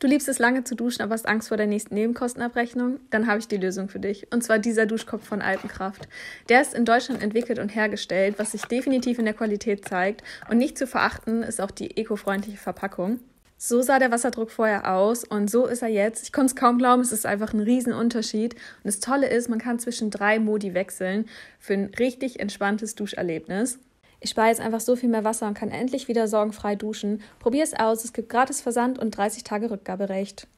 Du liebst es lange zu duschen, aber hast Angst vor der nächsten Nebenkostenabrechnung? Dann habe ich die Lösung für dich. Und zwar dieser Duschkopf von Alpenkraft. Der ist in Deutschland entwickelt und hergestellt, was sich definitiv in der Qualität zeigt. Und nicht zu verachten ist auch die ekofreundliche Verpackung. So sah der Wasserdruck vorher aus und so ist er jetzt. Ich konnte es kaum glauben, es ist einfach ein Riesenunterschied. Und das Tolle ist, man kann zwischen drei Modi wechseln für ein richtig entspanntes Duscherlebnis. Ich spare jetzt einfach so viel mehr Wasser und kann endlich wieder sorgenfrei duschen. Probier es aus, es gibt gratis Versand und 30 Tage Rückgaberecht.